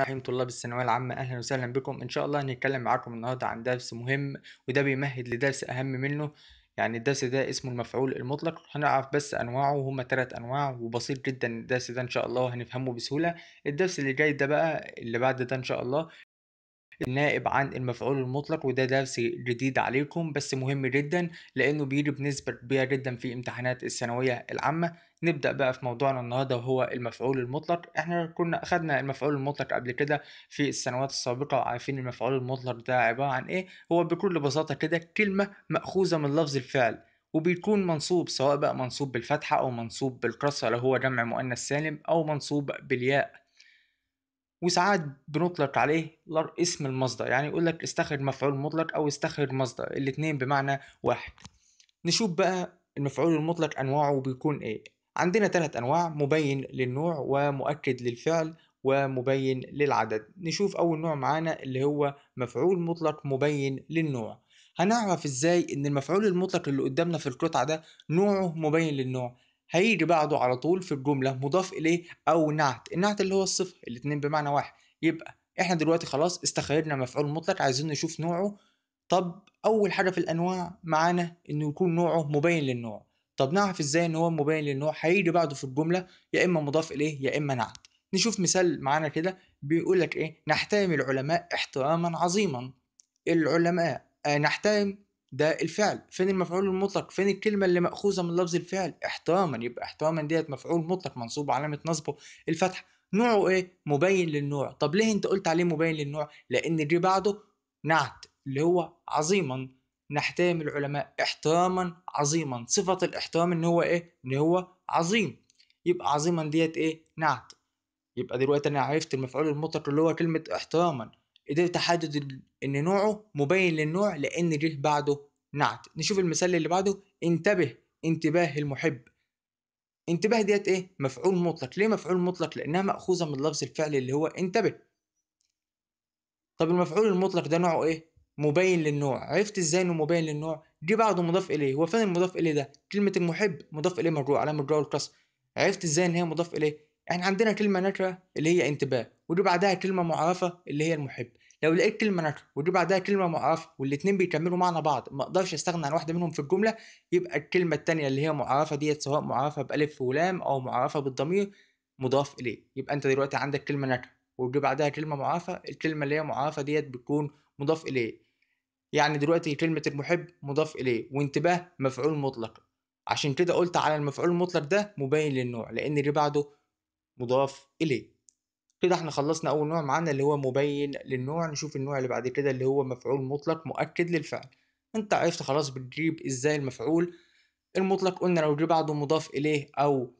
رحيم طلاب الثانوية العامة أهلا وسهلا بكم إن شاء الله هنتكلم معاكم النهاردة عن درس مهم وده بيمهد لدرس أهم منه يعني الدرس ده اسمه المفعول المطلق هنعرف بس أنواعه هما تلات أنواع وبسيط جدا الدرس ده إن شاء الله هنفهمه بسهولة الدرس اللي جاي ده بقى اللي بعد ده إن شاء الله النائب عن المفعول المطلق وده درس جديد عليكم بس مهم جدا لأنه بيجي بنسبة كبيرة جدا في امتحانات الثانوية العامة نبدأ بقى في موضوعنا النهاردة وهو المفعول المطلق احنا كنا أخدنا المفعول المطلق قبل كده في السنوات السابقة وعارفين المفعول المطلق ده عبارة عن ايه هو بكل بساطة كده كلمة مأخوذة من لفظ الفعل وبيكون منصوب سواء بقى منصوب بالفتحة أو منصوب بالكسرة لو هو جمع مؤنث سالم أو منصوب بالياء وساعات بنطلق عليه اسم المصدر يعني يقول لك استخرج مفعول مطلق او استخرج مصدر الاتنين بمعنى واحد نشوف بقى المفعول المطلق انواعه بيكون ايه عندنا ثلاث انواع مبين للنوع ومؤكد للفعل ومبين للعدد نشوف اول نوع معانا اللي هو مفعول مطلق مبين للنوع هنعرف ازاي ان المفعول المطلق اللي قدامنا في القطعه ده نوعه مبين للنوع هيجي بعده على طول في الجملة مضاف إليه أو نعت النعت اللي هو الصفة الاتنين بمعنى واحد يبقى إحنا دلوقتي خلاص استخيرنا مفعول مطلق عايزين نشوف نوعه طب أول حاجة في الأنواع معانا إنه يكون نوعه مبين للنوع طب نعرف إزاي إن هو مبين للنوع هيجي بعده في الجملة يا إما مضاف إليه يا إما نعت نشوف مثال معانا كده بيقول لك إيه نحترم العلماء احتراما عظيما العلماء آه، نحترم ده الفعل فين المفعول المطلق فين الكلمة اللي مأخوذة من لفظ الفعل احتراما يبقى احتراما ديت مفعول مطلق منصوب علامة نصبه الفتحة نوعه ايه مبين للنوع طب ليه انت قلت عليه مبين للنوع لان اللي بعده نعت اللي هو عظيما نحترم العلماء احتراما عظيما صفة الاحترام ان هو ايه ان هو عظيم يبقى عظيما ديت ايه نعت يبقى دلوقتي انا عرفت المفعول المطلق اللي هو كلمة احتراما قدرت احدد ان نوعه مبين للنوع لان جه بعده نعت نشوف المثال اللي بعده انتبه انتباه المحب انتباه ديت ايه مفعول مطلق ليه مفعول مطلق لانها ماخوذه من لفظ الفعل اللي هو انتبه طب المفعول المطلق ده نوعه ايه مبين للنوع عرفت ازاي انه مبين للنوع جه بعده مضاف اليه هو فين المضاف اليه ده كلمه المحب مضاف اليه مجرور علامه مرجوع الكسر عرفت ازاي ان هي مضاف اليه احنا عندنا كلمه نكره اللي هي انتباه ودي بعدها كلمة معرفة اللي هي المحب لو لقيت كلمة نكرة ودي بعدها كلمة معرفة والاتنين بيكملوا معنى بعض ما اقدرش استغنى عن واحدة منهم في الجملة يبقى الكلمة التانية اللي هي معرفة ديت سواء معرفة بألف ولام أو معرفة بالضمير مضاف إليه يبقى أنت دلوقتي عندك كلمة نكرة ودي بعدها كلمة معرفة الكلمة اللي هي معرفة ديت بتكون مضاف إليه يعني دلوقتي كلمة المحب مضاف إليه وانتباه مفعول مطلق عشان كده قلت على المفعول المطلق ده مبين للنوع لأن اللي بعده مضاف إليه كده إحنا خلصنا أول نوع معانا اللي هو مبين للنوع نشوف النوع اللي بعد كده اللي هو مفعول مطلق مؤكد للفعل أنت عرفت خلاص بتجيب إزاي المفعول المطلق قلنا لو جه بعده مضاف إليه أو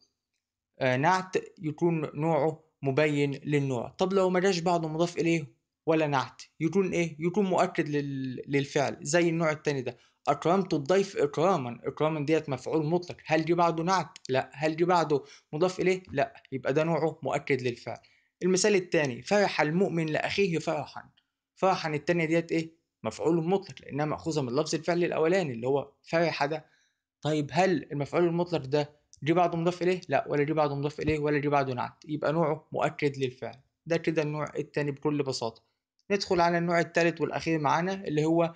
آه نعت يكون نوعه مبين للنوع طب لو ما جاش بعده مضاف إليه ولا نعت يكون إيه يكون مؤكد لل... للفعل زي النوع التاني ده أكرمت الضيف إكراما إكراما ديت مفعول مطلق هل جه بعده نعت لا هل جه بعده مضاف إليه لا يبقى ده نوعه مؤكد للفعل المثال الثاني فرح المؤمن لاخيه فرحا فرحا الثانيه ديت ايه مفعول مطلق لانها ماخوذه من لفظ الفعل الاولاني اللي هو فرح ده طيب هل المفعول المطلق ده ليه بعده مضاف اليه لا ولا ليه بعده مضاف اليه ولا ليه بعده نعت يبقى نوعه مؤكد للفعل ده كده النوع الثاني بكل بساطه ندخل على النوع الثالث والاخير معانا اللي هو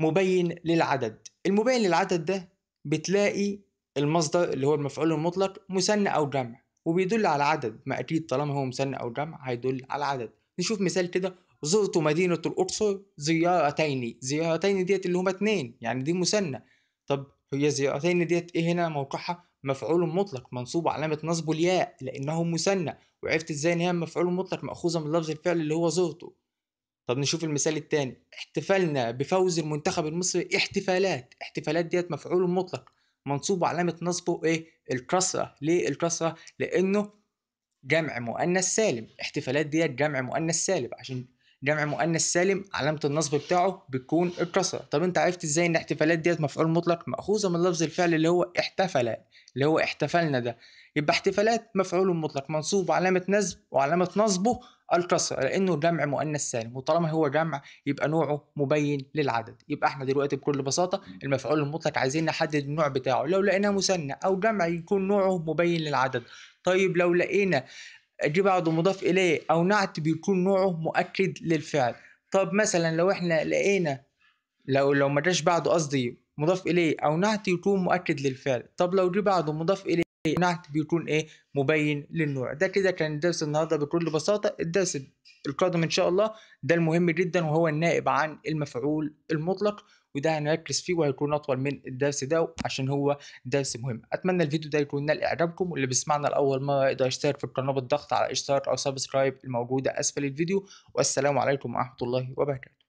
مبين للعدد المبين للعدد ده بتلاقي المصدر اللي هو المفعول المطلق مثنى او جمع وبيدل على عدد ما أكيد طالما هو مثنى أو جمع هيدل على عدد نشوف مثال كده زرت مدينة القدس زيارتين زيارتين ديت اللي هما اتنين يعني دي مثنى طب هي زيارتين ديت ايه هنا موقعها مفعول مطلق منصوب علامة نصبه الياء لأنه مثنى وعرفت ازاي إن هي مفعول مطلق مأخوذة من لفظ الفعل اللي هو زرته طب نشوف المثال التاني احتفلنا بفوز المنتخب المصري احتفالات احتفالات ديت مفعول مطلق منصوب وعلامة نصبه ايه الكسرة ليه الكسرة لأنه جمع مؤنث سالم احتفالات ديت جمع مؤنث سالم عشان جمع مؤنث سالم علامة النصب بتاعه بتكون الكسرة طب انت عرفت ازاي ان احتفالات ديت مفعول مطلق مأخوذة من لفظ الفعل اللي هو احتفل اللي هو احتفلنا ده يبقى احتفالات مفعول مطلق منصوب وعلامة نسب وعلامة نصبه الكسر لأنه جمع مؤنث سالم وطالما هو جمع يبقى نوعه مبين للعدد يبقى احنا دلوقتي بكل بساطة المفعول المطلق عايزين نحدد النوع بتاعه لو لقيناه مثنى أو جمع يكون نوعه مبين للعدد طيب لو لقينا جه بعده مضاف إليه أو نعت بيكون نوعه مؤكد للفعل طب مثلا لو احنا لقينا لو لو ما جاش بعده قصدي مضاف إليه أو نعت يكون مؤكد للفعل طب لو جه بعده مضاف إليه النحت بيكون ايه مبين للنوع ده كده كان درس النهارده بكل بساطه الدرس القادم ان شاء الله ده المهم جدا وهو النائب عن المفعول المطلق وده هنركز فيه وهيكون اطول من الدرس ده عشان هو درس مهم اتمنى الفيديو ده يكون نال اعجابكم واللي بيسمعنا لاول مره يقدر يشترك في القناه بالضغط على اشتراك او سبسكرايب الموجوده اسفل الفيديو والسلام عليكم ورحمه الله وبركاته